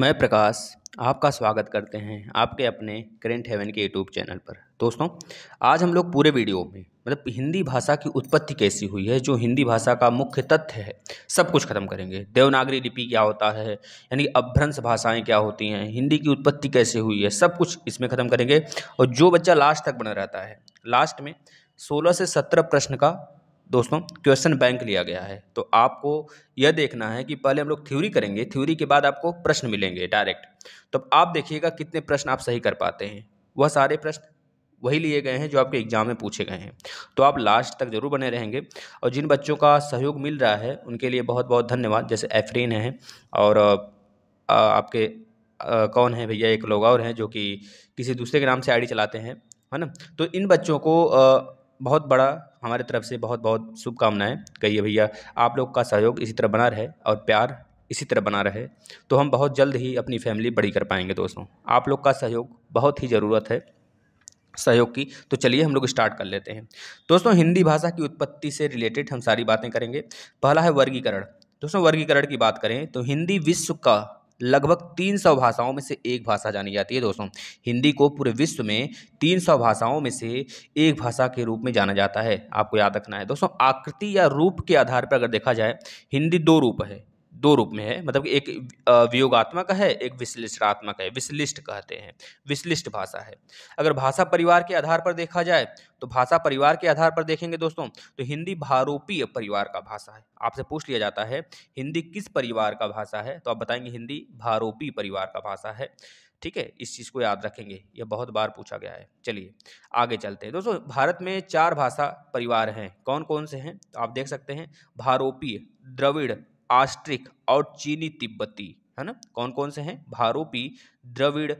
मैं प्रकाश आपका स्वागत करते हैं आपके अपने करेंट हेवन के यूट्यूब चैनल पर दोस्तों आज हम लोग पूरे वीडियो में मतलब हिंदी भाषा की उत्पत्ति कैसी हुई है जो हिंदी भाषा का मुख्य तथ्य है सब कुछ खत्म करेंगे देवनागरी लिपि क्या होता है यानी अभ्रंश भाषाएं क्या होती हैं हिंदी की उत्पत्ति कैसे हुई है सब कुछ इसमें ख़त्म करेंगे और जो बच्चा लास्ट तक बना रहता है लास्ट में सोलह से सत्रह प्रश्न का दोस्तों क्वेश्चन बैंक लिया गया है तो आपको यह देखना है कि पहले हम लोग थ्योरी करेंगे थ्योरी के बाद आपको प्रश्न मिलेंगे डायरेक्ट तो आप देखिएगा कितने प्रश्न आप सही कर पाते हैं वह सारे प्रश्न वही लिए गए हैं जो आपके एग्जाम में पूछे गए हैं तो आप लास्ट तक जरूर बने रहेंगे और जिन बच्चों का सहयोग मिल रहा है उनके लिए बहुत बहुत धन्यवाद जैसे एफरीन हैं और आपके कौन है भैया एक लोग और हैं जो कि किसी दूसरे के नाम से आईडी चलाते हैं है ना तो इन बच्चों को बहुत बड़ा हमारे तरफ से बहुत बहुत शुभकामनाएँ कहिए भैया आप लोग का सहयोग इसी तरह बना रहे और प्यार इसी तरह बना रहे तो हम बहुत जल्द ही अपनी फैमिली बड़ी कर पाएंगे दोस्तों आप लोग का सहयोग बहुत ही ज़रूरत है सहयोग की तो चलिए हम लोग स्टार्ट कर लेते हैं दोस्तों हिंदी भाषा की उत्पत्ति से रिलेटेड हम सारी बातें करेंगे पहला है वर्गीकरण दोस्तों वर्गीकरण की बात करें तो हिंदी विश्व का लगभग 300 भाषाओं में से एक भाषा जानी जाती है दोस्तों हिंदी को पूरे विश्व में 300 भाषाओं में से एक भाषा के रूप में जाना जाता है आपको याद रखना है दोस्तों आकृति या रूप के आधार पर अगर देखा जाए हिंदी दो रूप है दो रूप में है मतलब एक वियोगात्मक है एक विश्लेषणात्मक है विश्लिष्ट कहते हैं विश्लिष्ट भाषा है अगर भाषा परिवार के आधार पर देखा जाए तो भाषा परिवार के आधार पर देखेंगे दोस्तों तो हिंदी भारूपीय परिवार का भाषा है आपसे पूछ लिया जाता है हिंदी किस परिवार का भाषा है तो आप बताएंगे हिंदी भारूपी परिवार का भाषा है ठीक है इस चीज़ को याद रखेंगे यह बहुत बार पूछा गया है चलिए आगे चलते हैं दोस्तों भारत में चार भाषा परिवार हैं कौन कौन से हैं तो आप देख सकते हैं भारोपीय द्रविड़ आस्ट्रिक और चीनी तिब्बती है ना कौन कौन से हैं भारूपी द्रविड़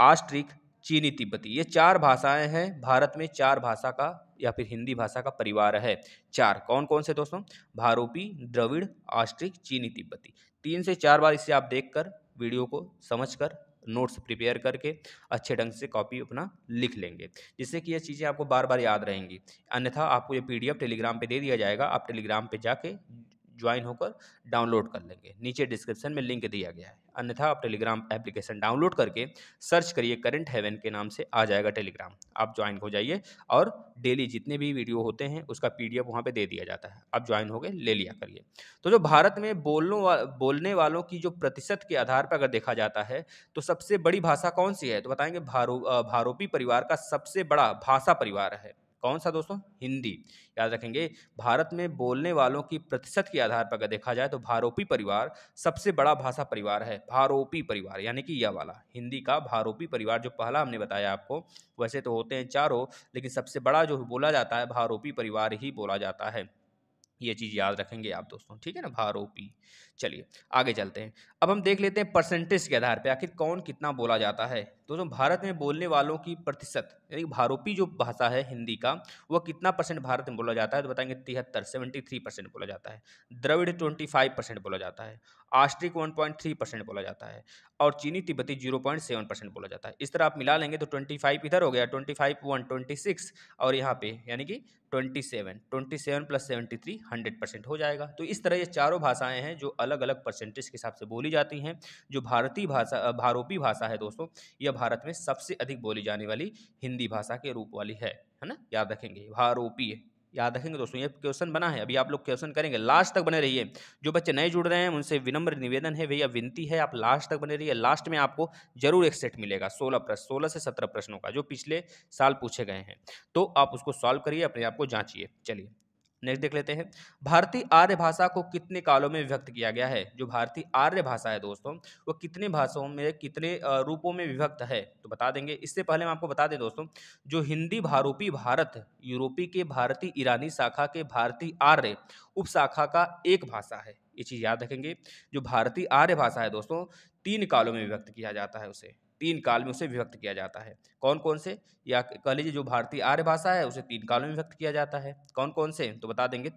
आस्ट्रिक चीनी तिब्बती ये चार भाषाएं हैं भारत में चार भाषा का या फिर हिंदी भाषा का परिवार है चार कौन कौन से दोस्तों भारूपी द्रविड़ आस्ट्रिक चीनी तिब्बती तीन से चार बार इसे आप कर वीडियो को कर नोट्स प्रिपेयर करके अच्छे ढंग से कॉपी अपना लिख लेंगे जिससे कि ये चीज़ें आपको बार बार याद रहेंगी अन्यथा आपको ये पीडीएफ टेलीग्राम पे दे दिया जाएगा आप टेलीग्राम पे जाके ज्वाइन होकर डाउनलोड कर लेंगे नीचे डिस्क्रिप्शन में लिंक दिया गया है अन्यथा आप टेलीग्राम एप्लीकेशन डाउनलोड करके सर्च करिए करंट हेवन के नाम से आ जाएगा टेलीग्राम आप ज्वाइन हो जाइए और डेली जितने भी वीडियो होते हैं उसका पी डी वहाँ पर दे दिया जाता है आप ज्वाइन हो गए ले लिया करिए तो जो भारत में बोलने वा, बोलने वालों की जो प्रतिशत के आधार पर अगर देखा जाता है तो सबसे बड़ी भाषा कौन सी है तो बताएंगे भारो भारोपी परिवार का सबसे बड़ा भाषा परिवार है कौन सा दोस्तों हिंदी याद रखेंगे भारत में बोलने वालों की प्रतिशत के आधार पर अगर देखा जाए तो भारोपी परिवार सबसे बड़ा भाषा परिवार है भारोपी परिवार यानी कि यह वाला हिंदी का भारोपी परिवार जो पहला हमने बताया आपको वैसे तो होते हैं चारों लेकिन सबसे बड़ा जो बोला जाता है भारोपी परिवार ही बोला जाता है ये चीज़ याद रखेंगे आप दोस्तों ठीक है ना भारोपी चलिए आगे चलते हैं अब हम देख लेते हैं परसेंटेज के आधार पर आखिर कौन कितना बोला जाता है दोस्तों भारत में बोलने वालों की प्रतिशत यानी भारोपी जो भाषा है हिंदी का वह कितना परसेंट भारत में बोला जाता है तो बताएंगे तिहत्तर सेवेंटी थ्री परसेंट बोला जाता है द्रविड़ ट्वेंटी फाइव परसेंट बोला जाता है Austric one point three percent बोला जाता है और चीनी तिब्बती जीरो पॉइंट सेवन परसेंट बोला जाता है इस तरह आप मिला लेंगे तो ट्वेंटी फाइव इधर हो गया twenty five one twenty six और यहाँ पे यानी कि twenty seven twenty seven plus seventy three hundred percent हो जाएगा तो इस तरह ये चारों भाषाएं हैं जो अलग अलग परसेंटेज के हिसाब से बोली जाती हैं जो भारतीय भाषा भारोपी भाषा है दोस्तों यह भारत में सबसे अधिक बोली जाने वाली हिंदी भाषा के रूप वाली है है ना याद रखेंगे भारोपी याद रखेंगे दोस्तों ये क्वेश्चन बना है अभी आप लोग क्वेश्चन करेंगे लास्ट तक बने रहिए जो बच्चे नए जुड़ रहे हैं उनसे विनम्र निवेदन है भैया विनती है आप लास्ट तक बने रहिए लास्ट में आपको जरूर एक सेट मिलेगा सोलह प्रश्न सोलह से सत्रह प्रश्नों का जो पिछले साल पूछे गए हैं तो आप उसको सॉल्व करिए अपने आप को जांचिए चलिए नेक्स्ट देख लेते हैं भारतीय आर्य भाषा को कितने कालों में विभक्त किया गया है जो भारतीय आर्य भाषा है दोस्तों वो कितने भाषाओं में कितने रूपों में विभक्त है तो बता देंगे इससे पहले हम आपको बता दें दोस्तों जो हिंदी भारूपी भारत यूरोपी के भारतीय ईरानी शाखा के भारतीय आर्य उप शाखा का एक भाषा है ये चीज़ याद रखेंगे जो भारतीय आर्य भाषा है दोस्तों तीन कालों में विभक्त किया जाता है उसे तीन काल में उसे विभक्त किया जाता है कौन कौन से या कह लीजिए जो भारतीय आर्य भाषा है उसे तीन काल में विभक्त किया जाता है कौन कौन से तो बता देंगे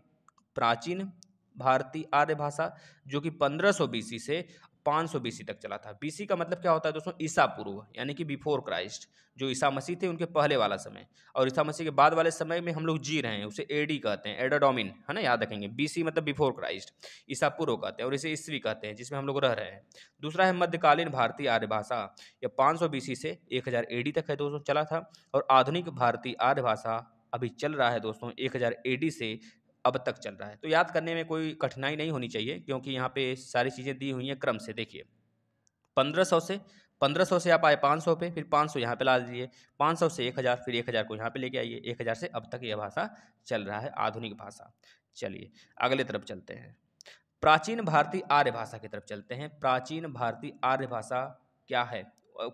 प्राचीन भारतीय आर्य भाषा जो कि 1500 बीसी से पाँच सौ बीसी तक चला था बीसी का मतलब क्या होता है दोस्तों ईसा पूर्व यानी कि बिफोर क्राइस्ट जो ईसा मसीह थे उनके पहले वाला समय और ईसा मसीह के बाद वाले समय में हम लोग जी रहे हैं उसे एडी कहते हैं एडाडोमिन है ना याद रखेंगे बीसी मतलब बिफोर क्राइस्ट ईसा पूर्व कहते हैं और इसे ईस्वी कहते हैं जिसमें हम लोग रह रहे हैं दूसरा है मध्यकालीन भारतीय आर्य भाषा यह पाँच सौ बीसी से एक हज़ार एडी तक है दोस्तों चला था और आधुनिक भारतीय आर्य भाषा अभी चल रहा है दोस्तों 1000 एडी से अब तक चल रहा है तो याद करने में कोई कठिनाई नहीं होनी चाहिए क्योंकि यहाँ पे सारी चीज़ें दी हुई हैं क्रम से देखिए पंद्रह सौ से पंद्रह सौ से आप आए पाँच सौ पे फिर पाँच सौ यहाँ पर ला दीजिए पाँच सौ से एक हज़ार फिर एक हज़ार को यहाँ पर लेके आइए एक हज़ार से अब तक यह भाषा चल रहा है आधुनिक भाषा चलिए अगले तरफ चलते हैं प्राचीन भारतीय आर्य भाषा की तरफ चलते हैं प्राचीन भारतीय आर्य भाषा क्या है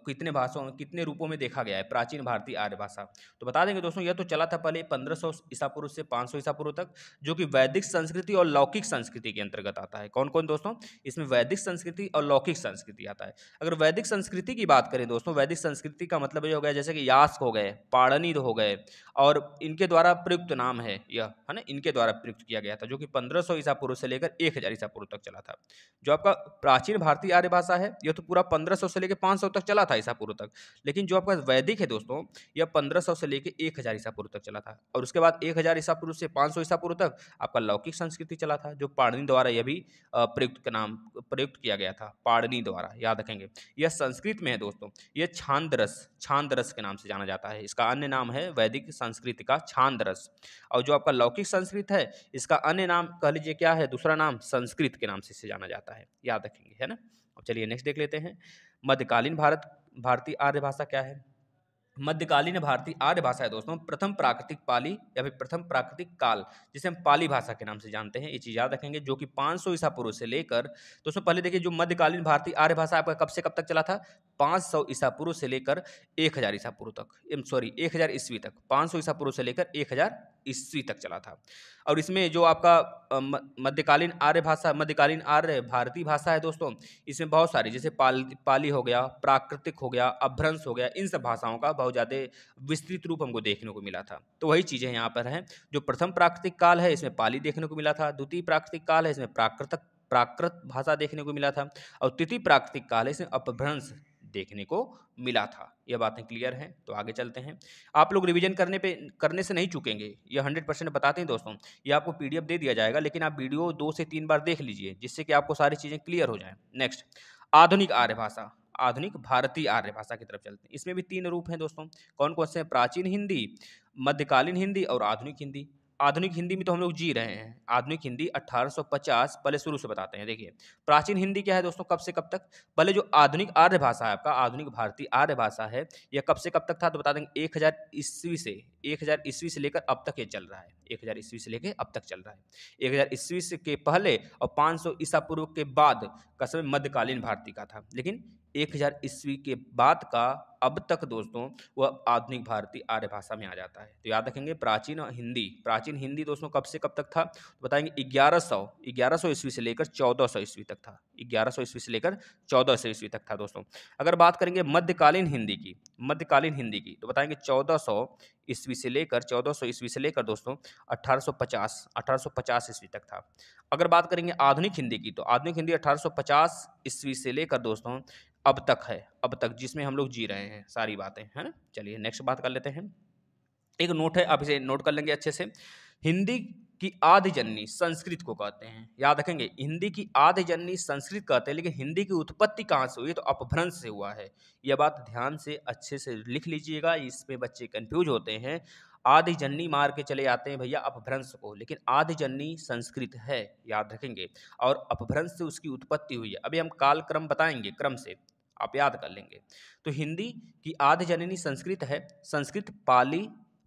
कितने भाषाओं कितने रूपों में देखा गया है प्राचीन भारतीय आर्य भाषा तो बता देंगे दोस्तों यह तो चला था पहले 1500 सौ ईसा पूर्व से 500 सौ ईसा पूर्व तक जो कि वैदिक संस्कृति और लौकिक संस्कृति के अंतर्गत आता है कौन कौन दोस्तों इसमें वैदिक संस्कृति और लौकिक संस्कृति आता है अगर वैदिक संस्कृति की बात करें दोस्तों वैदिक संस्कृति का मतलब ये हो गया जैसे कि यास्क हो गए पाणनिद हो गए और इनके द्वारा प्रयुक्त नाम है यह है ना इनके द्वारा प्रयुक्त किया गया था जो कि पंद्रह ईसा पूर्व से लेकर एक ईसा पूर्व तक चला था जो आपका प्राचीन भारतीय आर्य भाषा है यह तो पूरा पंद्रह से लेकर पाँच तक चला चला था ईसा पूर्व तक लेकिन जो आपका वैदिक है दोस्तों यह पंद्रह सौ से लेकर एक हज़ार ईसा पूर्व तक चला था और उसके बाद एक हज़ार ईसा पूर्व से पाँच सौ ईसा पूर्व तक आपका लौकिक संस्कृति चला था जो पाणनी द्वारा यह भी प्रयुक्त का नाम प्रयुक्त किया गया था पाणनी द्वारा याद रखेंगे यह संस्कृत में है दोस्तों यह छांदरस छांदरस के नाम से जाना जाता है इसका अन्य नाम है वैदिक संस्कृति का छांदरस और जो आपका लौकिक संस्कृत है इसका अन्य नाम कह लीजिए क्या है दूसरा नाम संस्कृत के नाम से इसे जाना जाता है याद रखेंगे है ना अब चलिए नेक्स्ट देख लेते हैं मध्यकालीन भारत भारतीय आर्य भाषा क्या है मध्यकालीन भारतीय आर्य भाषा है दोस्तों प्रथम प्राकृतिक पाली या फिर प्रथम प्राकृतिक काल जिसे हम पाली भाषा के नाम से जानते हैं ये चीज़ याद रखेंगे जो कि 500 ईसा पूर्व से लेकर दोस्तों पहले देखिए जो मध्यकालीन भारतीय आर्य भाषा आपका कब से कब तक चला था पाँच सौ ईसा पूर्व से लेकर एक हज़ार ईसा पूर्व तक एम सॉरी एक हज़ार ईस्वी तक पाँच सौ ईसा पूर्व से लेकर एक हज़ार ईस्वी तक चला था और इसमें जो आपका मध्यकालीन आर्य भाषा मध्यकालीन आर्य भारतीय भाषा है दोस्तों इसमें बहुत सारी जैसे पाल पाली हो गया प्राकृतिक हो गया अभ्रंश हो गया इन सब भाषाओं का बहुत ज़्यादा विस्तृत रूप हमको देखने को मिला था तो वही चीज़ें यहाँ पर हैं जो प्रथम प्राकृतिक काल है इसमें पाली देखने को मिला था द्वितीय प्राकृतिक काल है इसमें प्राकृतक प्राकृत भाषा देखने को मिला था और तृतीय प्राकृतिक काल है इसमें अपभ्रंश देखने को मिला था यह बातें क्लियर हैं तो आगे चलते हैं आप लोग रिवीजन करने पे करने से नहीं चुकेंगे यह हंड्रेड परसेंट बताते हैं दोस्तों ये आपको पीडीएफ दे दिया जाएगा लेकिन आप वीडियो दो से तीन बार देख लीजिए जिससे कि आपको सारी चीज़ें क्लियर हो जाएँ नेक्स्ट आधुनिक आर्य भाषा आधुनिक भारतीय आर्य भाषा की तरफ चलते हैं इसमें भी तीन रूप हैं दोस्तों कौन कौन से प्राचीन हिंदी मध्यकालीन हिंदी और आधुनिक हिंदी आधुनिक हिंदी में तो हम लोग जी रहे हैं आधुनिक हिंदी 1850 पहले शुरू से बताते हैं देखिए प्राचीन हिंदी क्या है दोस्तों कब से कब तक पहले जो आधुनिक आर्य भाषा है आपका आधुनिक भारतीय आर्य भाषा है यह कब से कब तक था तो बता देंगे एक हज़ार ईस्वी से एक हज़ार ईस्वी से लेकर अब तक ये चल रहा है एक हज़ार ईस्वी से लेकर अब तक चल रहा है एक हज़ार ईस्वी के पहले और पाँच सौ ईसा पूर्व के बाद का समय मध्यकालीन भारती का था लेकिन एक हज़ार ईस्वी के बाद का अब तक दोस्तों वह आधुनिक भारतीय आर्य भाषा में आ जाता है तो याद रखेंगे प्राचीन हिंदी प्राचीन हिंदी दोस्तों कब से कब तक था तो बताएंगे ग्यारह सौ ग्यारह सौ ईस्वी से लेकर चौदह सौ ईस्वी तक था ग्यारह सौ ईस्वी से लेकर चौदह सौ ईस्वी तक था दोस्तों अगर बात करेंगे मध्यकालीन हिंदी की मध्यकालीन हिंदी की तो बताएंगे चौदह सौ ईस्वी से लेकर 1400 ईस्वी से लेकर दोस्तों 1850 1850 ईस्वी तक था अगर बात करेंगे आधुनिक हिंदी की तो आधुनिक हिंदी 1850 ईस्वी से लेकर दोस्तों अब तक है अब तक जिसमें हम लोग जी रहे हैं सारी बातें है ना चलिए नेक्स्ट बात कर लेते हैं एक नोट है आप इसे नोट कर लेंगे अच्छे से हिंदी की आदिजन्नी संस्कृत को कहते हैं याद रखेंगे हिंदी की आदिजन्नी संस्कृत कहते हैं लेकिन हिंदी की उत्पत्ति कहाँ से हुई तो अपभ्रंश से हुआ है यह बात ध्यान से अच्छे से लिख लीजिएगा इसमें बच्चे कंफ्यूज होते हैं आदिजननी मार के चले जाते हैं भैया अपभ्रंश को लेकिन आदिजन्नी संस्कृत है याद रखेंगे और अपभ्रंश से उसकी उत्पत्ति हुई है अभी हम कालक्रम बताएंगे क्रम से आप याद कर लेंगे तो हिंदी की आदिजननी संस्कृत है संस्कृत पाली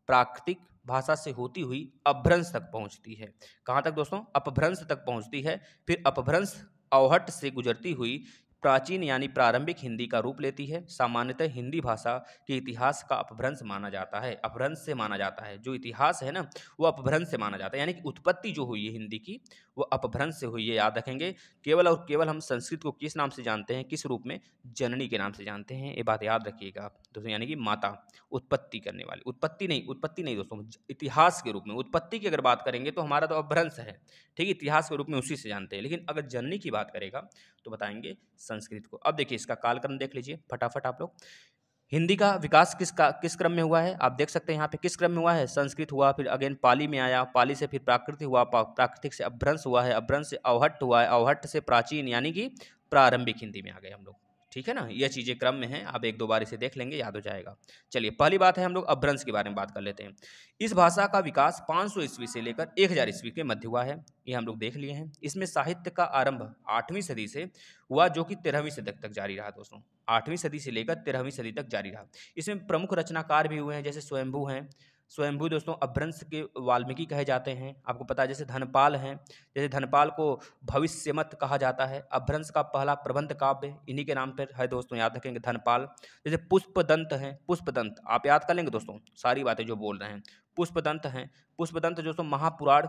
प्राकृतिक भाषा से होती हुई अपभ्रंश तक पहुंचती है कहाँ तक दोस्तों अपभ्रंश तक पहुंचती है फिर अपभ्रंश अवहट से गुजरती हुई प्राचीन यानी प्रारंभिक हिंदी का रूप लेती है सामान्यतः हिंदी भाषा के इतिहास का अपभ्रंश माना जाता है अपभ्रंश से माना जाता है जो इतिहास है ना वो अपभ्रंश से माना जाता है यानी कि उत्पत्ति जो हुई है हिंदी की वो अपभ्रंश से हुई है याद रखेंगे केवल और केवल हम संस्कृत को किस नाम से जानते हैं किस रूप में जननी के नाम से जानते हैं ये बात याद रखिएगा आप दोस्तों यानी कि माता उत्पत्ति करने वाली उत्पत्ति नहीं उत्पत्ति नहीं दोस्तों इतिहास के रूप में उत्पत्ति की अगर बात करेंगे तो हमारा तो अपभ्रंश है ठीक है इतिहास के रूप में उसी से जानते हैं लेकिन अगर जननी की बात करेगा तो बताएंगे संस्कृत को अब देखिए इसका कालक्रम देख लीजिए फटाफट आप लोग हिंदी का विकास किस का किस क्रम में हुआ है आप देख सकते हैं यहाँ पे किस क्रम में हुआ है संस्कृत हुआ फिर अगेन पाली में आया पाली से फिर प्राकृत हुआ प्राकृतिक से अभ्रंश हुआ है अभ्रंश से अवहट्ट हुआ है अवहट्ट से प्राचीन यानी कि प्रारंभिक हिंदी में आ गए हम लोग ठीक है ना यह चीज़ें क्रम में हैं आप एक दो बार इसे देख लेंगे याद हो जाएगा चलिए पहली बात है हम लोग अभ्रंश के बारे में बात कर लेते हैं इस भाषा का विकास 500 ईस्वी से लेकर 1000 ईस्वी के मध्य हुआ है ये हम लोग देख लिए हैं इसमें साहित्य का आरंभ आठवीं सदी से हुआ जो कि तेरहवीं सदी तक जारी रहा दोस्तों आठवीं सदी से लेकर तेरहवीं सदी तक जारी रहा इसमें प्रमुख रचनाकार भी हुए हैं जैसे स्वयंभू हैं स्वयंभू दोस्तों अभ्रंश के वाल्मीकि कहे जाते हैं आपको पता है जैसे धनपाल हैं जैसे धनपाल को भविष्यमत कहा जाता है अभ्रंश का पहला प्रबंध काव्य इन्हीं के नाम पर है दोस्तों याद रखेंगे धनपाल जैसे पुष्पदंत हैं पुष्पदंत आप याद कर लेंगे दोस्तों सारी बातें जो बोल रहे हैं पुष्पदंत हैं पुष्पदंत दोस्तों महापुराण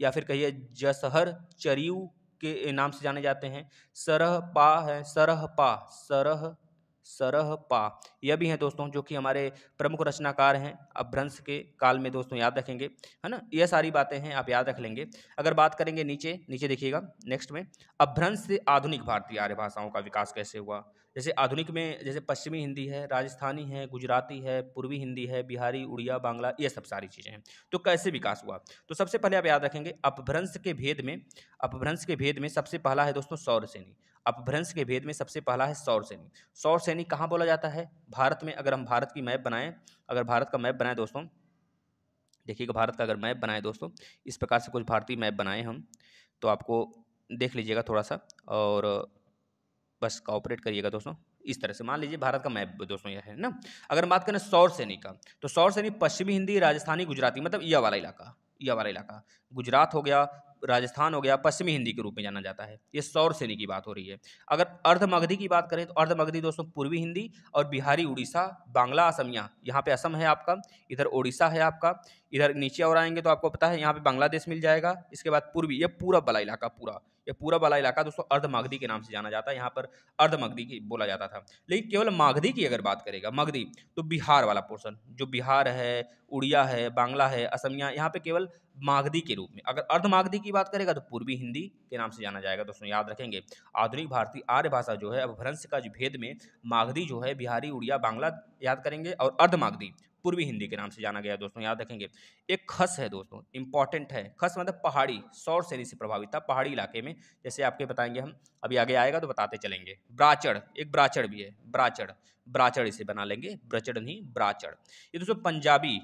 या फिर कहिए जसहर चरियु के नाम से जाने जाते हैं सरह पा है सरह पा सरह सरह पा यह भी हैं दोस्तों जो कि हमारे प्रमुख रचनाकार हैं अभ्रंश के काल में दोस्तों याद रखेंगे है ना यह सारी बातें हैं आप याद रख लेंगे अगर बात करेंगे नीचे नीचे देखिएगा नेक्स्ट में अभ्रंश से आधुनिक भारतीय आर्य भाषाओं का विकास कैसे हुआ जैसे आधुनिक में जैसे पश्चिमी हिंदी है राजस्थानी है गुजराती है पूर्वी हिंदी है बिहारी उड़िया बांग्ला ये सब सारी चीज़ें हैं तो कैसे विकास हुआ तो सबसे पहले आप याद रखेंगे अपभ्रंश के भेद में अपभ्रंश के भेद में सबसे पहला है दोस्तों सौर सेनी अपभ्रंश के भेद में सबसे पहला है सौर सैनिक सौर सैनिक कहाँ बोला जाता है भारत में अगर हम भारत की मैप बनाएं अगर भारत का मैप बनाएं दोस्तों देखिएगा भारत का अगर मैप बनाएं दोस्तों इस प्रकार से कुछ भारतीय मैप बनाए हम तो आपको देख लीजिएगा थोड़ा सा और बस कॉपरेट करिएगा दोस्तों इस तरह से मान लीजिए भारत का मैप दोस्तों यह है ना अगर बात करें सौर सैनिक का तो सौर सैनिक पश्चिमी हिंदी राजस्थानी गुजराती मतलब यह वाला इलाका यह वाला इलाका गुजरात हो गया राजस्थान हो गया पश्चिमी हिंदी के रूप में जाना जाता है ये सौर सेनी की बात हो रही है अगर अर्धमगधी की बात करें तो अर्धमगधी दोस्तों पूर्वी हिंदी और बिहारी उड़ीसा बांग्ला असम यहाँ यहाँ पे असम है आपका इधर उड़ीसा है आपका इधर नीचे और आएंगे तो आपको पता है यहाँ पे बांग्लादेश मिल जाएगा इसके बाद पूर्वी ये पूरा बला इलाका पूरा ये पूरा वाला इलाका दोस्तों अर्ध मागधी के नाम से जाना जाता है यहाँ पर अर्ध मगधी की बोला जाता था लेकिन केवल मागधी की अगर बात करेगा मगधी तो बिहार वाला पोर्सन जो बिहार है उड़िया है बांग्ला है असमिया यहाँ पे केवल मागधी के रूप में अगर अर्ध मागधी की बात करेगा तो पूर्वी हिंदी के नाम से जाना जाएगा दोस्तों याद रखेंगे आधुनिक भारतीय आर्य भाषा जो है अपभ्रंश का जो भेद में मागधी जो है बिहारी उड़िया बांग्ला याद करेंगे और अर्ध मागधी पूर्वी हिंदी के नाम से जाना गया दोस्तों याद रखेंगे एक खस है दोस्तों इंपॉर्टेंट है खस मतलब पहाड़ी सौर शैली से प्रभावित था पहाड़ी इलाके में जैसे आपके बताएंगे हम अभी आगे आएगा तो बताते चलेंगे ब्राचड़ एक ब्राचड़ भी है ब्राचड़ ब्राचड़ इसे बना लेंगे ब्रचड़ नहीं ब्राचड़ ये दोस्तों पंजाबी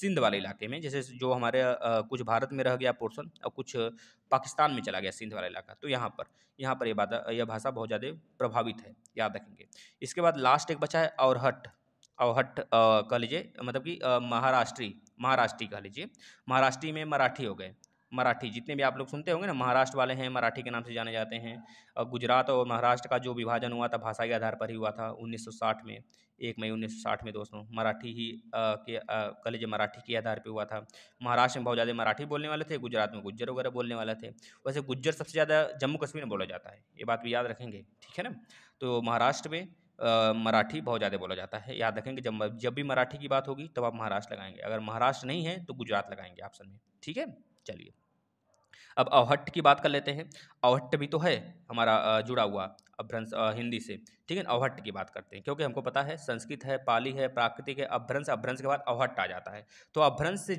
सिंध वाले इलाके में जैसे जो हमारे आ, कुछ भारत में रह गया पोर्शन और कुछ पाकिस्तान में चला गया सिंध वाला इलाका तो यहाँ पर यहाँ पर यह बात यह भाषा बहुत ज़्यादा प्रभावित है याद रखेंगे इसके बाद लास्ट एक बचा है औरहट अवहट कह लीजिए मतलब कि महाराष्ट्री महाराष्ट्री कह लीजिए महाराष्ट्री में मराठी हो गए मराठी जितने भी आप लोग सुनते होंगे ना महाराष्ट्र वाले हैं मराठी के नाम से जाने जाते हैं और गुजरात और महाराष्ट्र का जो विभाजन हुआ था भाषा के आधार पर ही हुआ था 1960 में एक मई 1960 में दोस्तों मराठी ही के कह लीजिए मराठी के आधार पर हुआ था महाराष्ट्र में बहुत ज़्यादा मराठी बोलने वाले थे गुजरात में गुज्जर वगैरह बोलने वाले थे वैसे गुज्जर सबसे ज़्यादा जम्मू कश्मीर में बोला जाता है ये बात भी याद रखेंगे ठीक है ना तो महाराष्ट्र में मराठी बहुत ज़्यादा बोला जाता है याद रखेंगे जब जब भी मराठी की बात होगी तब आप महाराष्ट्र लगाएंगे अगर महाराष्ट्र नहीं है तो गुजरात लगाएंगे ऑप्शन में ठीक है चलिए अब अवहट्ट की बात कर लेते हैं अवहट्ट भी तो है हमारा जुड़ा हुआ अभ्रंश हिंदी से ठीक है अवहट्ट की बात करते हैं क्योंकि हमको पता है संस्कृत है पाली है प्राकृतिक है अभ्रंश अभ्रंश के बाद अवहट्ट आ जाता है तो अभ्रंश से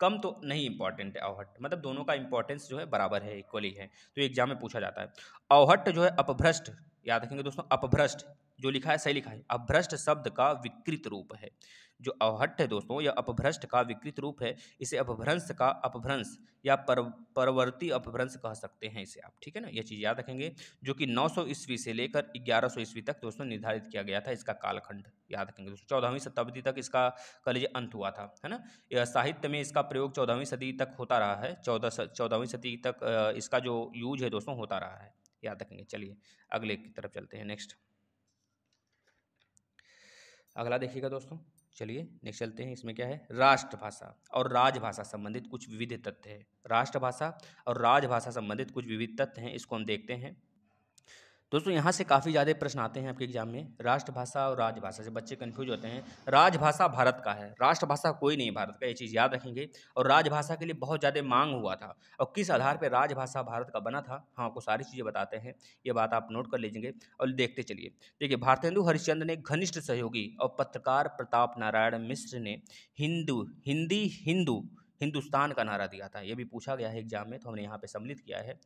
कम तो नहीं इंपॉर्टेंट है अवहट्ट मतलब दोनों का इंपॉर्टेंस जो है बराबर है इक्वली है तो एग्जाम में पूछा जाता है अवहट्ट जो है अपभ्रष्ट याद रखेंगे दोस्तों अपभ्रष्ट जो लिखा है सही लिखा है अभ्रष्ट शब्द का विकृत रूप है जो अवहट्ट है दोस्तों या अपभ्रष्ट का विकृत रूप है इसे अपभ्रंश का अपभ्रंश या पर परवर्ती अपभ्रंश कह सकते हैं इसे आप ठीक है ना यह चीज़ याद रखेंगे जो कि 900 ईस्वी से लेकर 1100 ईस्वी तक दोस्तों निर्धारित किया गया था इसका कालखंड याद रखेंगे दोस्तों चौदहवीं शताब्दी तक इसका कलेज अंत हुआ था है ना यह साहित्य में इसका प्रयोग चौदहवीं सदी तक होता रहा है चौदह चौदहवीं सदी तक इसका जो यूज है दोस्तों होता रहा है याद रखेंगे चलिए अगले की तरफ चलते हैं नेक्स्ट अगला देखिएगा दोस्तों चलिए नेक्स्ट चलते हैं इसमें क्या है राष्ट्रभाषा और राजभाषा संबंधित कुछ विविध तथ्य है राष्ट्रभाषा और राजभाषा संबंधित कुछ विविध तथ्य हैं इसको हम देखते हैं दोस्तों यहाँ से काफ़ी ज़्यादा प्रश्न आते हैं आपके एग्जाम में राष्ट्रभाषा और राजभाषा से बच्चे कन्फ्यूज होते हैं राजभाषा भारत का है राष्ट्रभाषा कोई नहीं भारत का ये चीज़ याद रखेंगे और राजभाषा के लिए बहुत ज़्यादा मांग हुआ था और किस आधार पर राजभाषा भारत का बना था हम आपको सारी चीज़ें बताते हैं ये बात आप नोट कर लीजिएंगे और देखते चलिए देखिए भारतेंदु हरिश्चंद्र ने घनिष्ठ सहयोगी और पत्रकार प्रताप नारायण मिश्र ने हिंदू हिंदी हिंदू हिंदुस्तान का नारा दिया था ये भी पूछा गया है एग्जाम में तो हमने यहाँ पे सम्मिलित किया है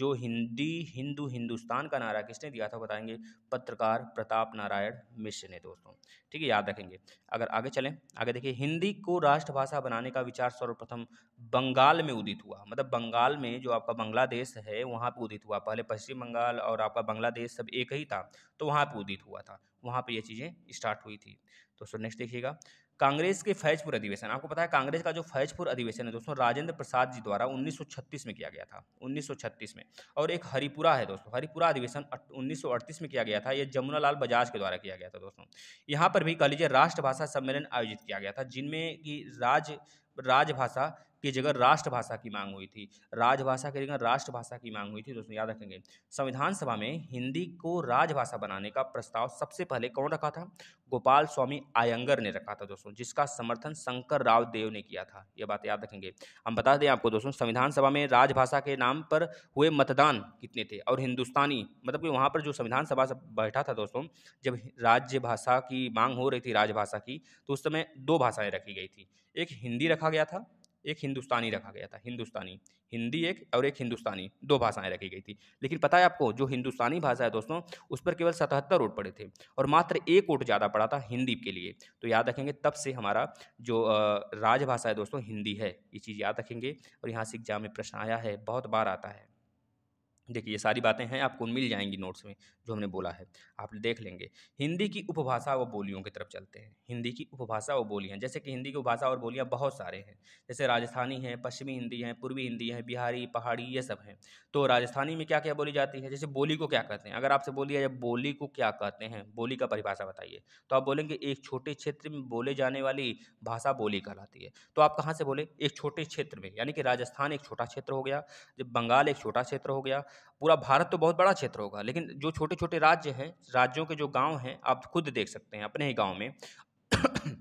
जो हिंदी हिंदू हिंदुस्तान का नारा किसने दिया था बताएंगे पत्रकार प्रताप नारायण मिश्र ने दोस्तों ठीक है याद रखेंगे अगर आगे चलें आगे देखिए हिंदी को राष्ट्रभाषा बनाने का विचार सर्वप्रथम बंगाल में उदित हुआ मतलब बंगाल में जो आपका बांग्लादेश है वहाँ पर उदित हुआ पहले पश्चिम बंगाल और आपका बांग्लादेश सब एक ही था तो वहाँ पर उदित हुआ था वहाँ पर ये चीज़ें स्टार्ट हुई थी तो सो नेक्स्ट देखिएगा कांग्रेस के फैजपुर अधिवेशन आपको पता है कांग्रेस का जो फैजपुर अधिवेशन है दोस्तों राजेंद्र प्रसाद जी द्वारा 1936 में किया गया था 1936 में और एक हरिपुरा है दोस्तों हरिपुरा अधिवेशन 1938 में किया गया था यह जमुना लाल बजाज के द्वारा किया गया था दोस्तों यहाँ पर भी कह लीजिए राष्ट्रभाषा सम्मेलन आयोजित किया गया था जिनमें कि राज राजभाषा की जगह राष्ट्रभाषा की मांग हुई थी राजभाषा की जगह राष्ट्रभाषा की मांग हुई थी दोस्तों याद रखेंगे संविधान सभा में हिंदी को राजभाषा बनाने का प्रस्ताव सबसे पहले कौन रखा था गोपाल स्वामी आयंगर ने रखा था दोस्तों जिसका समर्थन शंकर राव देव ने किया था ये बात याद रखेंगे हम बता दें आपको दोस्तों संविधान सभा में राजभाषा के नाम पर हुए मतदान कितने थे और हिंदुस्तानी मतलब कि वहाँ पर जो संविधान सभा बैठा था दोस्तों जब राज्य भाषा की मांग हो रही थी राजभाषा की तो उस समय दो भाषाएं रखी गई थी एक हिंदी रखा गया था एक हिंदुस्तानी रखा गया था हिंदुस्तानी हिंदी एक और एक हिंदुस्तानी दो भाषाएं रखी गई थी लेकिन पता है आपको जो हिंदुस्तानी भाषा है दोस्तों उस पर केवल सतहत्तर वोट पड़े थे और मात्र एक वोट ज़्यादा पड़ा था हिंदी के लिए तो याद रखेंगे तब से हमारा जो राजभाषा है दोस्तों हिंदी है ये चीज़ याद रखेंगे और यहाँ से एग्जाम में प्रश्न आया है बहुत बार आता है देखिए ये सारी बातें हैं आपको मिल जाएंगी नोट्स में जो हमने बोला है आप देख लेंगे हिंदी की उपभाषा व बोलियों की तरफ चलते हैं हिंदी की उपभाषा व बोलियाँ जैसे कि हिंदी की उपभाषा और बोलियाँ बहुत सारे हैं जैसे राजस्थानी हैं पश्चिमी हिंदी हैं पूर्वी हिंदी हैं बिहारी पहाड़ी ये सब हैं तो राजस्थानी में क्या क्या बोली जाती है जैसे बोली को क्या कहते हैं अगर आपसे बोलिए जब बोली को क्या कहते हैं बोली का परिभाषा बताइए तो आप बोलेंगे एक छोटे क्षेत्र में बोले जाने वाली भाषा बोली कहलाती है तो आप कहाँ से बोले एक छोटे क्षेत्र में यानी कि राजस्थान एक छोटा क्षेत्र हो गया जब बंगाल एक छोटा क्षेत्र हो गया पूरा भारत तो बहुत बड़ा क्षेत्र होगा लेकिन जो छोटे छोटे राज्य हैं राज्यों के जो गाँव हैं आप खुद देख सकते हैं अपने ही गाँव में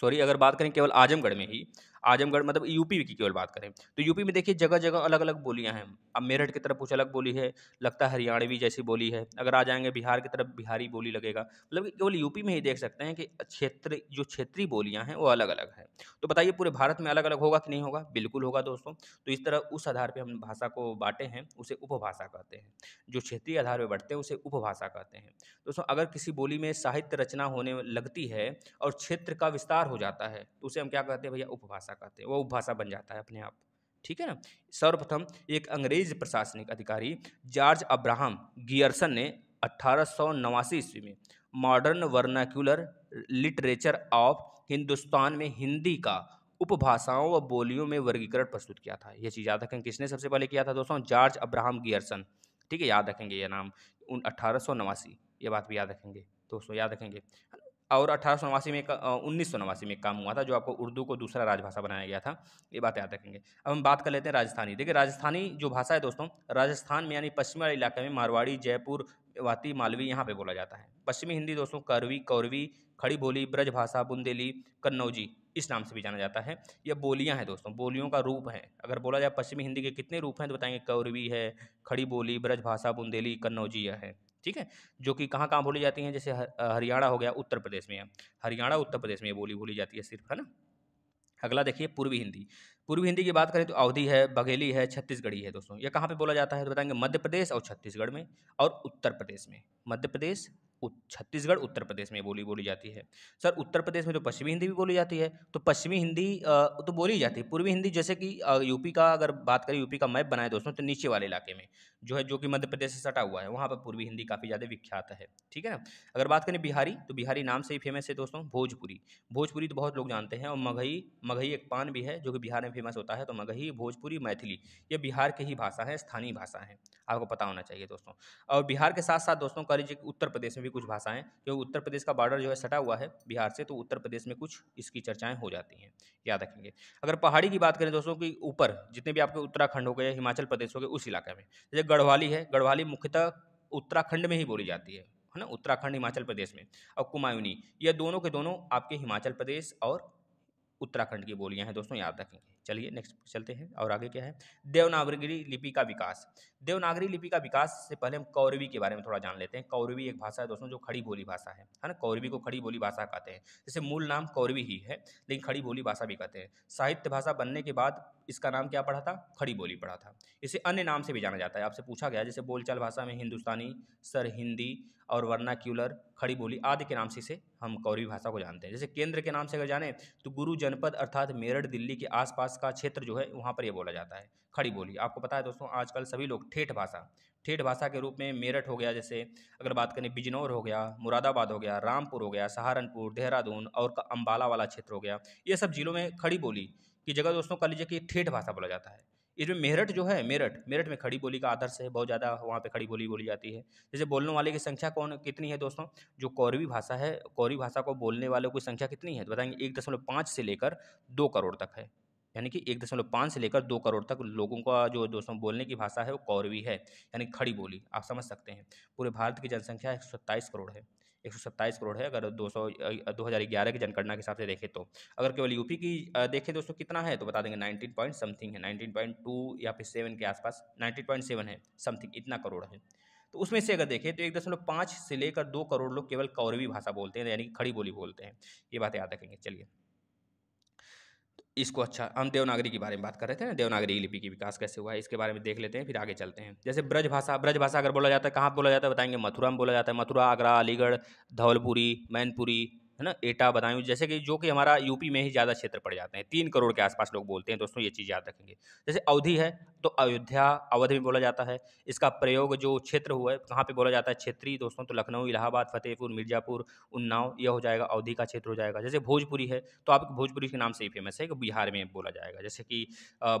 सॉरी अगर बात करें केवल आजमगढ़ में ही आजमगढ़ मतलब यूपी की केवल बात करें तो यूपी में देखिए जगह जगह अलग अलग बोलियाँ हैं अब मेरठ की तरफ कुछ अलग बोली है लगता है हरियाणवी जैसी बोली है अगर आ जाएंगे बिहार की तरफ बिहारी बोली लगेगा मतलब केवल यूपी में ही देख सकते हैं कि क्षेत्र जो क्षेत्रीय बोलियाँ हैं वो अलग अलग है तो बताइए पूरे भारत में अलग अलग होगा कि नहीं होगा बिल्कुल होगा दोस्तों तो इस तरह उस आधार पर हम भाषा को बांटे हैं उसे उपभाषा कहते हैं जो क्षेत्रीय आधार पर बढ़ते हैं उसे उपभाषा कहते हैं दोस्तों अगर किसी बोली में साहित्य रचना होने लगती है और क्षेत्र का विस्तार हो जाता है तो उसे हम क्या कहते हैं भैया उपभाषा भाषा कहते हैं वो उपभाषा बन जाता है अपने आप ठीक है ना सर्वप्रथम एक अंग्रेज प्रशासनिक अधिकारी जॉर्ज अब्राहम गियर्सन ने अट्ठारह ईस्वी में modern vernacular literature of Hindustan में हिंदी का उपभाषाओं व बोलियों में वर्गीकरण प्रस्तुत किया था यह चीज़ याद रखें किसने सबसे पहले किया था दोस्तों जॉर्ज अब्राहम गियर्सन ठीक है याद रखेंगे यह नाम उन अट्ठारह ये बात भी याद रखेंगे दोस्तों याद रखेंगे और अठारह में उन्नीस सौ में काम हुआ था जो आपको उर्दू को दूसरा राजभाषा बनाया गया था ये बात याद रखेंगे अब हम बात कर लेते हैं राजस्थानी देखिए राजस्थानी जो भाषा है दोस्तों राजस्थान में यानी पश्चिमी वाले इलाके में मारवाड़ी जयपुर वाती मालवी यहाँ पे बोला जाता है पश्चिमी हिंदी दोस्तों करवी कौरवी खड़ी बोली ब्रजभाषा बुंदेली कन्नौजी इस नाम से भी जाना जाता है यह बोलियां हैं दोस्तों बोलियों का रूप है अगर बोला जाए पश्चिमी हिंदी के कितने रूप हैं तो बताएंगे कौरवी है खड़ी बोली ब्रज भाषा बुंदेली कन्नौजी है ठीक है जो कि कहाँ कहाँ बोली जाती हैं जैसे हरियाणा हो गया उत्तर प्रदेश में हरियाणा उत्तर प्रदेश में ये बोली बोली जाती है सिर्फ है ना अगला देखिए पूर्वी हिंदी पूर्वी हिंदी की बात करें तो अवधी है बघेली है छत्तीसगढ़ी है दोस्तों ये कहाँ पे बोला जाता है तो बताएंगे मध्य प्रदेश और छत्तीसगढ़ में और उत्तर प्रदेश में मध्य प्रदेश छत्तीसगढ़ उत्तर प्रदेश में बोली बोली जाती है सर उत्तर प्रदेश में तो पश्चिमी हिंदी भी बोली जाती है तो पश्चिमी हिंदी तो बोली जाती है पूर्वी हिंदी जैसे कि यूपी का अगर बात करें यूपी का मैप बनाए दोस्तों तो नीचे वाले इलाके में जो है जो कि मध्य प्रदेश से सटा हुआ है वहाँ पर पूर्वी हिंदी काफ़ी ज़्यादा विख्यात है ठीक है ना अगर बात करें बिहारी तो बिहारी नाम से ही फेमस है दोस्तों भोजपुरी भोजपुरी तो बहुत लोग जानते हैं और मगही मगही एक पान भी है जो कि बिहार में फेमस होता है तो मगही भोजपुरी मैथिली ये बिहार की ही भाषा है स्थानीय भाषा है आपको पता होना चाहिए दोस्तों और बिहार के साथ साथ दोस्तों कह लीजिए उत्तर प्रदेश में भी कुछ भाषाएं क्योंकि उत्तर प्रदेश का बॉर्डर जो है सटा हुआ है बिहार से तो उत्तर प्रदेश में कुछ इसकी चर्चाएं हो जाती हैं याद रखेंगे अगर पहाड़ी की बात करें दोस्तों की ऊपर जितने भी आपके उत्तराखंड हो गए हिमाचल प्रदेश हो गए उस इलाके में जैसे गढ़वाली है गढ़वाली मुख्यतः उत्तराखंड में ही बोली जाती है है ना उत्तराखंड हिमाचल प्रदेश में और कुमायूनी ये दोनों के दोनों आपके हिमाचल प्रदेश और उत्तराखंड की बोलियाँ हैं दोस्तों याद रखेंगे चलिए नेक्स्ट चलते हैं और आगे क्या है देवनागरी लिपि का विकास देवनागरी लिपि का विकास से पहले हम कौरवी के बारे में थोड़ा जान लेते हैं कौरवी एक भाषा है दोस्तों जो खड़ी बोली भाषा है है ना कौरवी को खड़ी बोली भाषा कहते हैं जैसे मूल नाम कौरवी ही है लेकिन खड़ी बोली भाषा भी कहते हैं साहित्य भाषा बनने के बाद इसका नाम क्या पढ़ा था खड़ी बोली पढ़ा था इसे अन्य नाम से भी जाना जाता है आपसे पूछा गया जैसे बोलचाल भाषा में हिंदुस्तानी सर हिंदी और वर्नाक्यूलर खड़ी बोली आदि के नाम से इसे हम कौरवी भाषा को जानते हैं जैसे केंद्र के नाम से अगर जाने तो गुरु जनपद अर्थात मेरठ दिल्ली के आसपास आसपास का क्षेत्र जो है वहाँ पर ये बोला जाता है खड़ी बोली आपको पता है दोस्तों आजकल सभी लोग ठेठ भाषा ठेठ भाषा के रूप में मेरठ हो गया जैसे अगर बात करें बिजनौर हो गया मुरादाबाद हो गया रामपुर हो गया सहारनपुर देहरादून और अम्बाला वाला क्षेत्र हो गया ये सब जिलों में खड़ी बोली की जगह दोस्तों कह लीजिए कि ठेठ भाषा बोला जाता है इसमें मेरठ जो है मेरठ मेरठ में खड़ी बोली का आदर्श है बहुत ज़्यादा वहाँ पे खड़ी बोली बोली जाती है जैसे बोलने वाले की संख्या कौन कितनी है दोस्तों जो कौरवी भाषा है कौरवी भाषा को बोलने वालों की संख्या कितनी है तो बताएंगे एक दशमलव पाँच से लेकर दो करोड़ तक है यानी कि एक दशमलव पाँच से लेकर दो करोड़ तक लोगों का जो दोस्तों बोलने की भाषा है वो कौरवी है यानी खड़ी बोली आप समझ सकते हैं पूरे भारत की जनसंख्या एक करोड़ है एक करोड़ है अगर दो सौ दो हज़ार ग्यारह की जनगणना के हिसाब से देखें तो अगर केवल यूपी की देखें दोस्तों कितना है तो बता देंगे नाइनटीन पॉइंट समथिंग है नाइनटीन पॉइंट टू या फिर सेवन के आसपास नाइनटीन पॉइंट सेवन है समथिंग इतना करोड़ है तो उसमें से अगर देखें तो एक दशमलव पाँच से लेकर दो करोड़ लोग केवल कौरवी भाषा बोलते हैं यानी कि खड़ी बोली बोलते हैं ये बातें याद रखेंगे चलिए इसको अच्छा हम देवनागरी के बारे में बात कर रहे थे ना देवनागरी लिपि की विकास कैसे हुआ है इसके बारे में देख लेते हैं फिर आगे चलते हैं जैसे ब्रज भाषा ब्रज भाषा अगर बोला जाता है कहाँ बोला जाता है बताएंगे मथुरा में बोला जाता है मथुरा आगरा अलीगढ़ धौलपुरी मैनपुरी है ना एटा बदायूं जैसे कि जो कि हमारा यूपी में ही ज़्यादा क्षेत्र पड़ जाते हैं तीन करोड़ के आसपास लोग बोलते हैं दोस्तों ये चीज़ याद रखेंगे जैसे अवधि है तो अयोध्या अवधि में बोला जाता है इसका प्रयोग जो क्षेत्र हुआ है कहाँ पर बोला जाता है क्षेत्रीय दोस्तों तो लखनऊ इलाहाबाद फतेहपुर मिर्ज़ापुर उन्नाव यह हो जाएगा अवधि का क्षेत्र हो जाएगा जैसे भोजपुरी है तो आप भोजपुरी के नाम से ही फेमस है कि बिहार में बोला जाएगा जैसे कि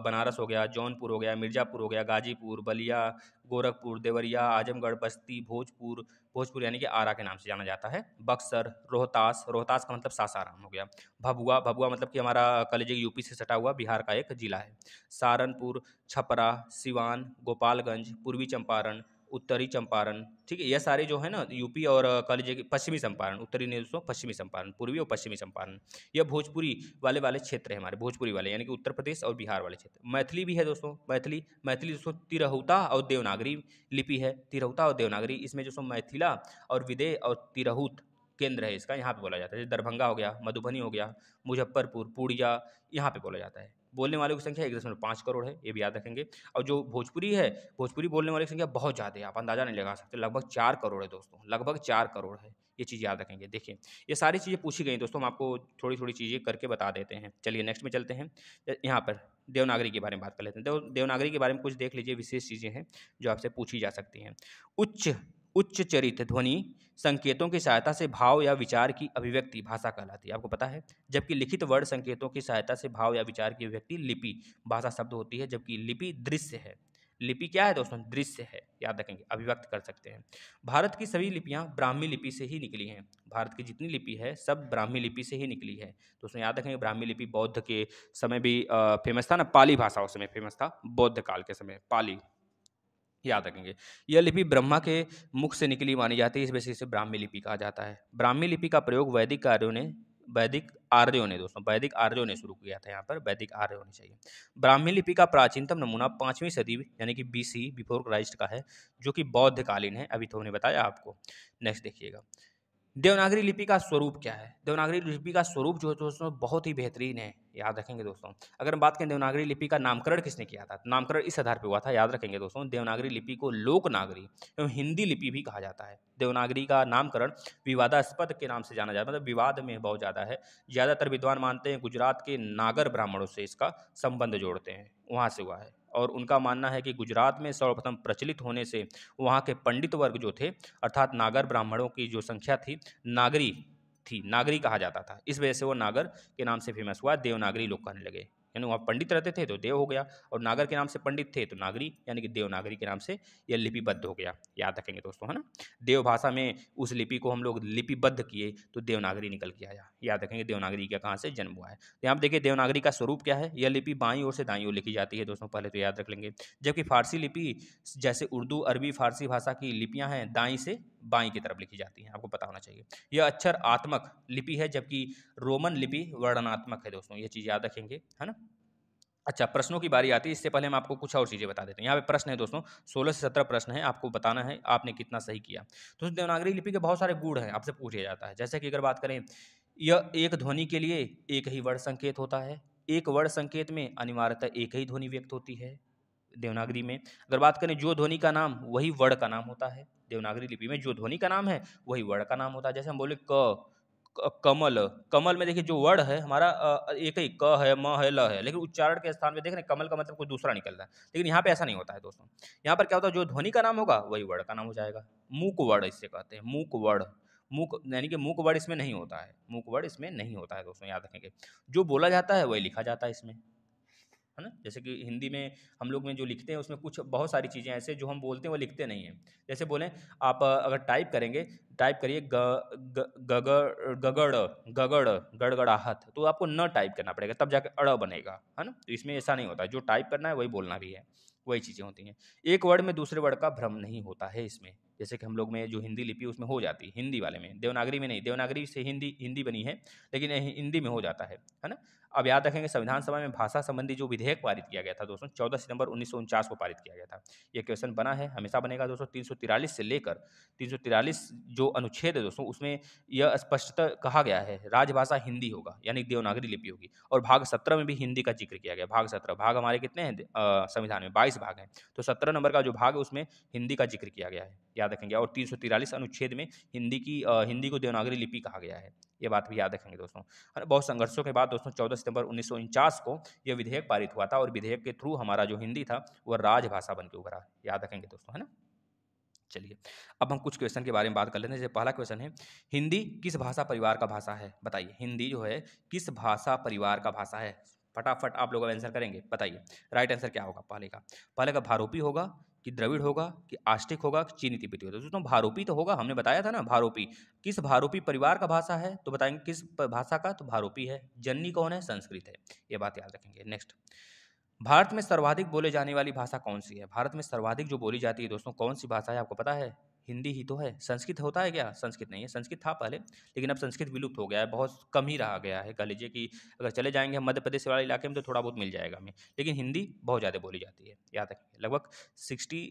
बनारस हो गया जौनपुर हो गया मिर्ज़ापुर हो गया गाजीपुर बलिया गोरखपुर देवरिया आजमगढ़ बस्ती भोजपुर भोजपुर यानी कि आरा के नाम से जाना जाता है बक्सर रोहतास रोहतास का मतलब सासाराम हो गया भभुआ भभुआ मतलब कि हमारा कलेज यूपी से सटा हुआ बिहार का एक जिला है सहारनपुर छपरा सिवान गोपालगंज पूर्वी चंपारण उत्तरी चंपारण ठीक है ये सारे जो है ना यूपी और कह लीजिए पश्चिमी चंपारण उत्तरी नहीं दोस्तों पश्चिमी चंपारण पूर्वी और पश्चिमी चंपारण यह भोजपुरी वाले वाले क्षेत्र है हमारे भोजपुरी वाले यानी कि उत्तर प्रदेश और बिहार वाले क्षेत्र मैथिली भी है दोस्तों मैथिली मैथिली दोस्तों तिरहुता और देवनागरी लिपि है तिरहुता और देवनागरी इसमें दोस्तों मैथिला और विदे और तिरहुत केंद्र है इसका यहाँ पे बोला जाता है जैसे दरभंगा हो गया मधुबनी हो गया मुजफ्फरपुर पूड़िया यहाँ पे बोला जाता है बोलने वालों की संख्या एक दशमलव पाँच करोड़ है ये भी याद रखेंगे और जो भोजपुरी है भोजपुरी बोलने वाले की संख्या बहुत ज़्यादा है आप अंदाज़ा नहीं लगा सकते लगभग चार करोड़ है दोस्तों लगभग चार करोड़ है ये चीज़ याद रखेंगे देखिए ये सारी चीज़ें पूछी गई दोस्तों हम आपको थोड़ी थोड़ी चीज़ें करके बता देते हैं चलिए नेक्स्ट में चलते हैं यहाँ पर देवनागरी के बारे में बात कर लेते हैं देवनागरी के बारे में कुछ देख लीजिए विशेष चीज़ें हैं जो आपसे पूछी जा सकती हैं उच्च उच्च चरित ध्वनि संकेतों की सहायता से भाव या विचार की अभिव्यक्ति भाषा कहलाती है आपको पता है जबकि लिखित वर्ड संकेतों की सहायता से भाव या विचार की अभिव्यक्ति लिपि भाषा शब्द होती है जबकि लिपि दृश्य है लिपि क्या है दोस्तों दृश्य है याद रखेंगे अभिव्यक्त कर सकते हैं भारत की सभी लिपियाँ ब्राह्मी लिपि से ही निकली हैं भारत की जितनी लिपि है सब ब्राह्मी लिपि से ही निकली है दोस्तों याद रखेंगे ब्राह्मी लिपि बौद्ध के समय भी फेमस था ना पाली भाषा उस समय फेमस था बौद्ध काल के समय पाली याद रखेंगे यह लिपि ब्रह्मा के मुख से निकली मानी जाती है इस वजह से ब्राह्मी लिपि कहा जाता है ब्राह्मी लिपि का प्रयोग वैदिक कार्यों ने वैदिक आर्यों ने दोस्तों वैदिक आर्यों ने शुरू किया था यहाँ पर वैदिक आर्य होने चाहिए ब्राह्मी लिपि का प्राचीनतम नमूना पाँचवीं सदी यानी कि बी सी बिफोर क्राइस्ट का है जो कि बौद्धकालीन है अभी तो हमने बताया आपको नेक्स्ट देखिएगा देवनागरी लिपि का स्वरूप क्या है देवनागरी लिपि का स्वरूप जो है दोस्तों बहुत ही बेहतरीन है याद रखेंगे दोस्तों अगर हम बात करें देवनागरी लिपि का नामकरण किसने किया था नामकरण इस आधार पर हुआ था याद रखेंगे दोस्तों देवनागरी लिपि को लोकनागरी एवं हिंदी लिपि भी कहा जाता है देवनागरी का नामकरण विवादास्पद के नाम से जाना जाता है मतलब विवाद में बहुत ज़्यादा है ज़्यादातर विद्वान मानते हैं गुजरात के नागर ब्राह्मणों से इसका संबंध जोड़ते हैं वहाँ से हुआ है और उनका मानना है कि गुजरात में सर्वप्रथम प्रचलित होने से वहाँ के पंडित वर्ग जो थे अर्थात नागर ब्राह्मणों की जो संख्या थी नागरी थी नागरी कहा जाता था इस वजह से वो नागर के नाम से फेमस हुआ देवनागरी लोग कहने लगे यानी वहाँ पंडित रहते थे तो देव हो गया और नागर के नाम से पंडित थे तो नागरी यानी कि देवनागरी के नाम से यह लिपिबद्ध हो गया याद रखेंगे दोस्तों है ना देवभाषा में उस लिपि को हम लोग लिपिबद्ध किए तो देवनागरी निकल के आया याद रखेंगे देवनागरी का कहाँ से जन्म हुआ है तो यहाँ देखिए देवनागरी का स्वरूप क्या है यह लिपि बाई ओर से दाई ओर लिखी जाती है दोस्तों पहले तो याद रख लेंगे जबकि फारसी लिपि जैसे उर्दू अरबी फारसी भाषा की लिपियाँ हैं दाई से बाई की तरफ लिखी जाती है आपको पता होना चाहिए यह अक्षर आत्मक लिपि है जबकि रोमन लिपि वर्णनात्मक है दोस्तों ये चीज़ याद रखेंगे है ना अच्छा प्रश्नों की बारी आती है इससे पहले हम आपको कुछ और चीज़ें बता देते हैं यहाँ पे प्रश्न है दोस्तों 16 से 17 प्रश्न है आपको बताना है आपने कितना सही किया दोस्तों तो देवनागरी लिपि के बहुत सारे गुण हैं आपसे पूछा जाता है जैसे कि अगर बात करें यह एक ध्वनि के लिए एक ही वर्ण संकेत होता है एक वर्ण संकेत में अनिवार्यतः एक ही ध्वनि व्यक्त होती है देवनागरी में अगर बात करें जो ध्वनि का नाम वही वर्ण का नाम होता है देवनागरी लिपि में जो ध्वनि का नाम है वही वर्ण का नाम होता है जैसे हम बोले क कमल कमल में देखिए जो वर्ड है हमारा एक ही क है म है ल है लेकिन उच्चारण के स्थान में देख रहे हैं कमल का मतलब कोई दूसरा निकल रहा है लेकिन यहाँ पे ऐसा नहीं होता है दोस्तों यहाँ पर क्या होता है जो ध्वनि का नाम होगा वही वर्ड का नाम हो जाएगा मूक वर्ड इससे कहते हैं मूक वर्ड मूक यानी कि मूक वर्ड इसमें नहीं होता है मूक वर्ड इसमें नहीं होता है दोस्तों याद रखेंगे जो बोला जाता है वही लिखा जाता है इसमें है ना जैसे कि हिंदी में हम लोग में जो लिखते हैं उसमें कुछ बहुत सारी चीज़ें ऐसे जो हम बोलते हैं वो लिखते नहीं हैं जैसे बोलें आप अगर टाइप करेंगे टाइप करिए गगड़ गगड़ गगड़ गड़गड़ाहत तो आपको न टाइप करना पड़ेगा तब जाकर अड़ बनेगा है ना तो इसमें ऐसा नहीं होता जो टाइप करना है वही बोलना भी है वही चीज़ें होती हैं एक वर्ड में दूसरे वर्ड का भ्रम नहीं होता है इसमें जैसे कि हम लोग में जो हिंदी लिपि उसमें हो जाती है हिंदी वाले में देवनागरी में नहीं देवनागरी से हिंदी हिंदी बनी है लेकिन हिंदी में हो जाता है है ना अब याद रखेंगे संविधान सभा में भाषा संबंधी जो विधेयक पारित किया गया था दोस्तों चौदह सितंबर उन्नीस को पारित किया गया था ये क्वेश्चन बना है हमेशा बनेगा दोस्तों तीन से लेकर तीन जो अनुच्छेद है दोस्तों उसमें यह स्पष्टता कहा गया है राजभाषा हिंदी होगा यानी देवनागरी लिपि होगी और भाग सत्रह में भी हिंदी का जिक्र किया गया भाग सत्रह भाग हमारे कितने हैं संविधान में बाईस भाग हैं तो सत्रह नंबर का जो भाग है उसमें हिंदी का जिक्र किया गया है याद रखेंगे और तीन अनुच्छेद में हिंदी की हिंदी को देवनागरी लिपि कहा गया है ये बात भी याद रखेंगे दोस्तों और बहुत संघर्षों के बाद दोस्तों 14 सितंबर उन्नीस को यह विधेयक पारित हुआ था और विधेयक के थ्रू हमारा जो हिंदी था वह राजभाषा बन के उभरा याद रखेंगे दोस्तों है ना चलिए अब हम कुछ क्वेश्चन के बारे में बात कर लेते हैं जैसे पहला क्वेश्चन है हिंदी किस भाषा परिवार का भाषा है बताइए हिंदी जो है किस भाषा परिवार का भाषा है फटाफट आप लोग आंसर करेंगे बताइए राइट आंसर क्या होगा पहले का पहले का भारूपी होगा कि द्रविड़ होगा कि आष्टिक होगा कि चीनी तिब्बती होगा तो दोस्तों भारोपी तो होगा हमने बताया था ना भारोपी किस भारोपी परिवार का भाषा है तो बताएंगे किस भाषा का तो भारोपी है जननी कौन है संस्कृत है ये बात याद रखेंगे नेक्स्ट भारत में सर्वाधिक बोले जाने वाली भाषा कौन सी है भारत में सर्वाधिक जो बोली जाती है दोस्तों कौन सी भाषा है आपको पता है हिंदी ही तो है संस्कृत होता है क्या संस्कृत नहीं है संस्कृत था पहले लेकिन अब संस्कृत विलुप्त हो गया है बहुत कम ही रहा गया है कह लीजिए कि अगर चले जाएंगे हम मध्य प्रदेश वाले इलाके में तो थोड़ा बहुत मिल जाएगा हमें लेकिन हिंदी बहुत ज़्यादा बोली जाती है याद रखेंगे लगभग सिक्सटी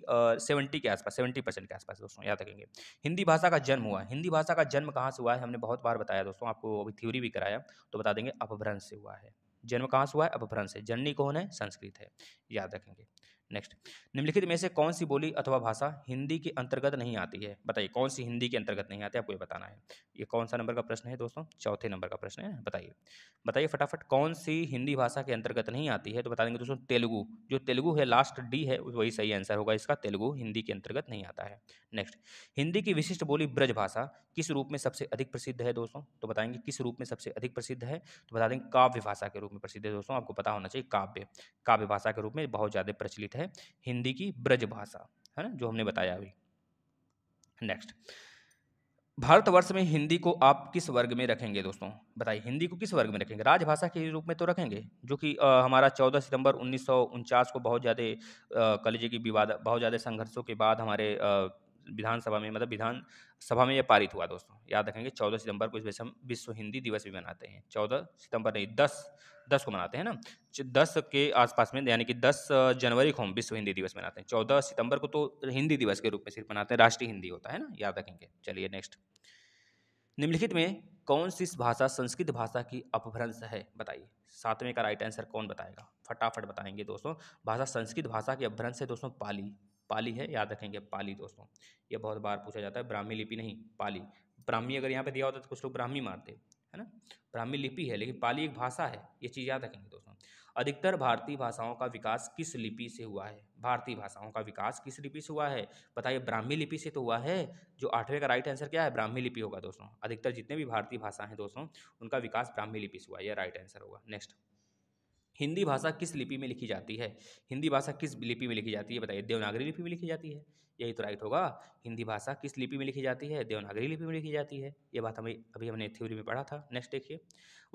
सेवेंटी के आसपास सेवेंटी परसेंट के आसपास दोस्तों याद रखेंगे हिंदी भाषा का जन्म हुआ हिंदी भाषा का जन्म कहाँ से हुआ है हमने बहुत बार बताया दोस्तों आपको अभी थ्योरी भी कराया तो बता देंगे अपभ्रंश से हुआ है जन्म कहाँ से हुआ है अपभ्रंश से जननी कौन है संस्कृत है याद रखेंगे नेक्स्ट निम्नलिखित में से कौन सी बोली अथवा भाषा हिंदी के अंतर्गत नहीं आती है बताइए कौन सी हिंदी के अंतर्गत नहीं आती आपको ये बताना है ये कौन सा नंबर का प्रश्न है दोस्तों चौथे नंबर का प्रश्न है बताइए बताइए फटाफट कौन सी हिंदी भाषा के अंतर्गत नहीं आती है तो बता देंगे दोस्तों तेलुगु जो तेलुगु है लास्ट डी है वही सही आंसर होगा इसका तेलुगु हिंदी के अंतर्गत नहीं आता है नेक्स्ट हिंदी की विशिष्ट बोली ब्रज भाषा किस रूप में सबसे अधिक प्रसिद्ध है दोस्तों तो बताएंगे किस रूप में सबसे अधिक प्रसिद्ध है तो बता देंगे काव्य भाषा के रूप में प्रसिद्ध है दोस्तों आपको पता होना चाहिए काव्य काव्य भाषा के रूप में बहुत ज़्यादा प्रचलित है है हिंदी की ब्रजभाषा है ना जो हमने बताया अभी नेक्स्ट भारतवर्ष में हिंदी को आप किस वर्ग में रखेंगे दोस्तों बताइए हिंदी को किस वर्ग में रखेंगे राजभाषा के रूप में तो रखेंगे जो कि हमारा 14 सितंबर उन्नीस को बहुत ज़्यादा कलेजे की विवाद बहुत ज़्यादा संघर्षों के बाद हमारे विधानसभा में मतलब विधान सभा में यह पारित हुआ दोस्तों याद रखेंगे चौदह सितंबर को इस विश्व हिंदी दिवस भी मनाते हैं चौदह सितंबर नहीं दस दस को मनाते हैं ना दस के आसपास में यानी कि दस जनवरी को हम विश्व हिंदी दिवस मनाते हैं चौदह सितंबर को तो हिंदी दिवस के रूप में सिर्फ मनाते हैं राष्ट्रीय हिंदी होता है ना याद रखेंगे चलिए नेक्स्ट निम्नलिखित में कौन सी भाषा संस्कृत भाषा की अपभ्रंश है बताइए सातवें का राइट आंसर कौन बताएगा फटाफट बताएंगे दोस्तों भाषा संस्कृत भाषा की अपभ्रंश है दोस्तों पाली पाली है याद रखेंगे पाली दोस्तों ये बहुत बार पूछा जाता है ब्राह्मी लिपि नहीं पाली ब्राह्मी अगर यहाँ पे दिया होता तो कुछ लोग ब्राह्मी मारते है ना ब्राह्मी लिपि है लेकिन पाली एक भाषा है ये चीज़ याद रखेंगे दोस्तों अधिकतर भारतीय भाषाओं का विकास किस लिपि से हुआ है भारतीय भाषाओं का विकास किस लिपि से हुआ है बताइए ब्राह्मी लिपि से तो हुआ है जो आठवें का राइट आंसर क्या है ब्राह्मी लिपि होगा दोस्तों अधिकतर जितने भी भारतीय भाषा हैं दोस्तों उनका विकास ब्राह्मी लिपि से हुआ है यह राइट आंसर होगा नेक्स्ट हिंदी भाषा किस लिपि में लिखी जाती है हिंदी भाषा किस लिपि में लिखी जाती है बताइए देवनागरी लिपि में लिखी जाती है यही तो राइट होगा हिंदी भाषा किस लिपि में लिखी जाती है देवनागरी लिपि में लिखी जाती है ये बात हमें अभी हमने थ्योरी में पढ़ा था नेक्स्ट देखिए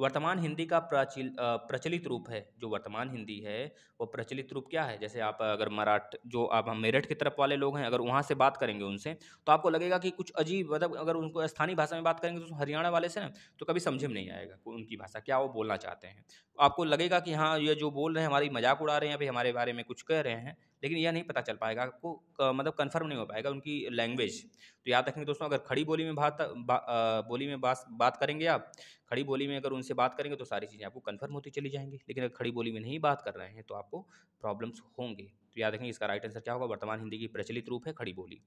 वर्तमान हिंदी का प्राचील प्रचलित रूप है जो वर्तमान हिंदी है वो प्रचलित रूप क्या है जैसे आप अगर मराठ जो आप मेरठ की तरफ वाले लोग हैं अगर वहाँ से बात करेंगे उनसे तो आपको लगेगा कि कुछ अजीब मतलब अगर उनको स्थानीय भाषा में बात करेंगे तो हरियाणा वाले से ना तो कभी समझ में नहीं आएगा उनकी भाषा क्या वो बोलना चाहते हैं आपको लगेगा कि हाँ ये जो बोल रहे हैं हमारी मजाक उड़ा रहे हैं अभी हमारे बारे में कुछ कह रहे हैं लेकिन यह नहीं पता चल पाएगा आपको मतलब कन्फर्म नहीं हो पाएगा उनकी लैंग्वेज तो याद रखेंगे दोस्तों अगर खड़ी बोली में बात बोली में बात बात करेंगे आप खड़ी बोली में अगर उनसे बात करेंगे तो सारी चीज़ें आपको कन्फर्म होती चली जाएंगी लेकिन अगर खड़ी बोली में नहीं बात कर रहे हैं तो आपको प्रॉब्लम्स होंगे तो याद रखेंगे इसका राइट आंसर क्या होगा वर्तमान हिंदी की प्रचलित रूप है खड़ी बोली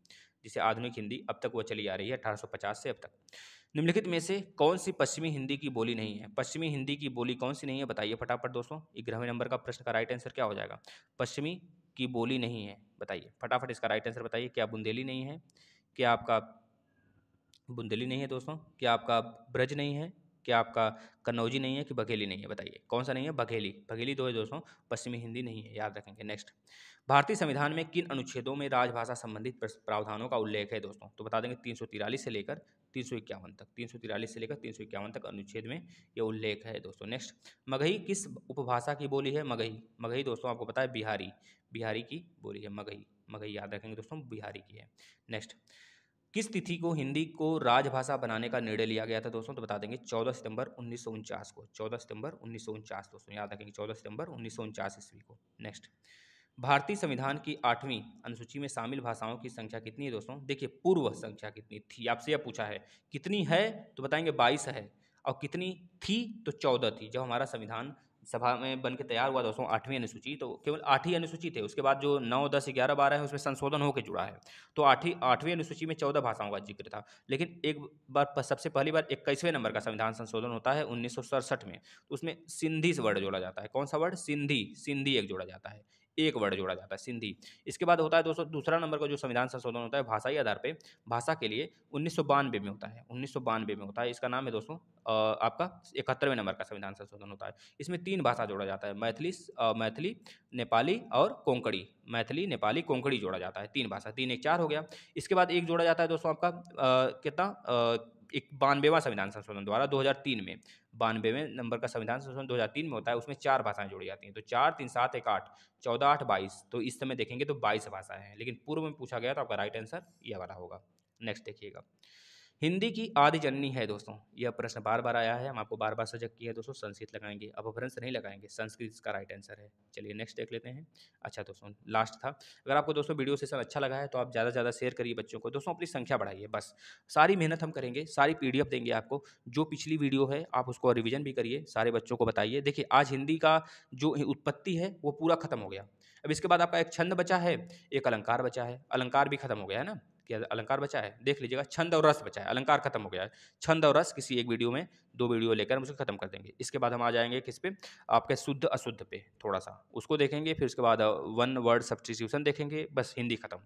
जिसे आधुनिक हिंदी अब तक वह चली आ रही है अठारह से अब तक निम्नलिखित में से कौन सी पश्चिमी हिंदी की बोली नहीं है पश्चिमी हिंदी की बोली कौन सी नहीं है बताइए फटाफट दोस्तों ग्यारहवें नंबर का प्रश्न का राइट आंसर क्या हो जाएगा पश्चिमी की बोली नहीं है बताइए फटाफट इसका राइट आंसर बताइए क्या बुंदेली नहीं है क्या आपका बुंदेली नहीं है दोस्तों क्या आपका ब्रज नहीं है क्या आपका कन्नौजी नहीं है कि बघेली नहीं है बताइए कौन सा नहीं है बघेली बघेली दो तो है दोस्तों पश्चिमी हिंदी नहीं है याद रखेंगे नेक्स्ट भारतीय संविधान में किन अनुच्छेदों में राजभाषा संबंधित प्रावधानों का उल्लेख है दोस्तों तो बता देंगे तीन से लेकर तीन सौ इक्यावन तक तीन सौ तिरालीस से लेकर तीन सौ इक्यावन तक अनुच्छेद में ये उल्लेख है दोस्तों नेक्स्ट मगही किस उपभाषा की बोली है मगही मगही दोस्तों आपको पता है बिहारी बिहारी की बोली है मगही मगही याद रखेंगे दोस्तों बिहारी की है नेक्स्ट किस तिथि को हिंदी को राजभाषा बनाने का निर्णय लिया गया था दोस्तों तो बता देंगे चौदह सितंबर उन्नीस को चौदह सितंबर उन्नीस दोस्तों याद रखेंगे चौदह सितंबर उन्नीस ईस्वी को नेक्स्ट भारतीय संविधान की आठवीं अनुसूची में शामिल भाषाओं की संख्या कितनी है दोस्तों देखिए पूर्व संख्या कितनी थी आपसे यह पूछा है कितनी है तो बताएंगे बाईस है और कितनी थी तो चौदह थी जब हमारा संविधान सभा में बन के तैयार हुआ दोस्तों आठवीं अनुसूची तो केवल आठ ही अनुसूची थे उसके बाद जो नौ दस ग्यारह बारह है उसमें संशोधन होकर जुड़ा है तो आठवीं आठवीं अनुसूची में चौदह भाषाओं का जिक्र था लेकिन एक बार सबसे पहली बार इक्कीसवें नंबर का संविधान संशोधन होता है उन्नीस में तो उसमें सिंधी से वर्ड जोड़ा जाता है कौन सा वर्ड सिंधी सिंधी एक जोड़ा जाता है एक वर्ड जोड़ा जाता है सिंधी इसके बाद होता है दोस्तों दूसरा नंबर का जो संविधान संशोधन होता है भाषाई आधार पर भाषा के लिए उन्नीस में होता है उन्नीस में होता है इसका नाम है दोस्तों आपका इकहत्तरवें नंबर का संविधान संशोधन होता है इसमें तीन भाषा जोड़ा जाता है मैथिली मैथिली नेपाली और कोंकणी मैथिली नेपाली कोंकणी जोड़ा जाता है तीन भाषा तीन एक चार हो गया इसके बाद एक जोड़ा जाता है दोस्तों आपका कितना एक बानवेवा संविधान संशोधन द्वारा 2003 में बानवेवें नंबर का संविधान संशोधन 2003 में होता है उसमें चार भाषाएं जोड़ी जाती हैं तो चार तीन सात एक आठ चौदह आठ बाईस तो इस समय देखेंगे तो बाईस भाषाएं हैं लेकिन पूर्व में पूछा गया तो आपका राइट आंसर यह वाला होगा नेक्स्ट देखिएगा हिंदी की आदि जननी है दोस्तों यह प्रश्न बार बार आया है हम आपको बार बार सजग किया है दोस्तों संस्कृत लगाएंगे अपभ्रंश नहीं लगाएंगे संस्कृत इसका राइट आंसर है चलिए नेक्स्ट देख लेते हैं अच्छा दोस्तों लास्ट था अगर आपको दोस्तों वीडियो सेशन अच्छा लगा है तो आप ज़्यादा से ज़्यादा शेयर करिए बच्चों को दोस्तों अपनी संख्या बढ़ाइए बस सारी मेहनत हम करेंगे सारी पी देंगे आपको जो पिछली वीडियो है आप उसको रिविजन भी करिए सारे बच्चों को बताइए देखिए आज हिंदी का जो उत्पत्ति है वो पूरा खत्म हो गया अब इसके बाद आपका एक छंद बचा है एक अलंकार बचा है अलंकार भी खत्म हो गया है ना क्या अलंकार बचा है देख लीजिएगा छंद और रस बचा है अलंकार खत्म हो गया है छंद और रस किसी एक वीडियो में दो वीडियो लेकर हम उसको खत्म कर देंगे इसके बाद हम आ जाएंगे किस पे आपके शुद्ध अशुद्ध पे थोड़ा सा उसको देखेंगे फिर उसके बाद वन वर्ड सब्सटीट्यूशन देखेंगे बस हिंदी खत्म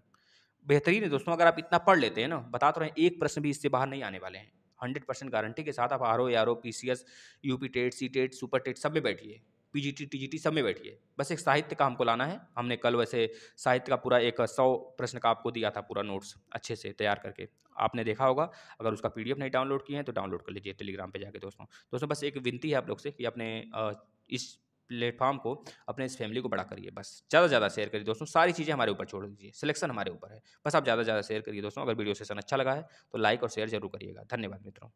बेहतरीन है दोस्तों अगर आप इतना पढ़ लेते हैं ना बता तो रहे हैं एक प्रश्न भी इससे बाहर नहीं आने वाले हैं हंड्रेड परसेंट गारंटी के साथ आप R O R O P C S U P TET C TET super TET सब में बैठिए पीजीटी टीजीटी सब में बैठिए बस एक साहित्य का हमको लाना है हमने कल वैसे साहित्य का पूरा एक सौ प्रश्न का आपको दिया था पूरा नोट्स अच्छे से तैयार करके आपने देखा होगा अगर उसका पी नहीं डाउनलोड किए हैं तो डाउनलोड कर लीजिए टेलीग्राम पर जाके दोस्तों दोस्तों बस एक विनती है आप लोग से कि अपने इस प्लेटफॉर्म को अपने इस फैमिली को बड़ा करिए बस ज़्यादा से ज़्यादा शेयर करिए दोस्तों सारी चीज़ें हमारे ऊपर छोड़ दीजिए सिलेक्शन हमारे ऊपर है बस आप ज़्यादा से ज़्यादा शेयर करिए दोस्तों अगर वीडियो सेशन अच्छा लगा है तो लाइक और शेयर जरूर करिएगा धन्यवाद मित्रों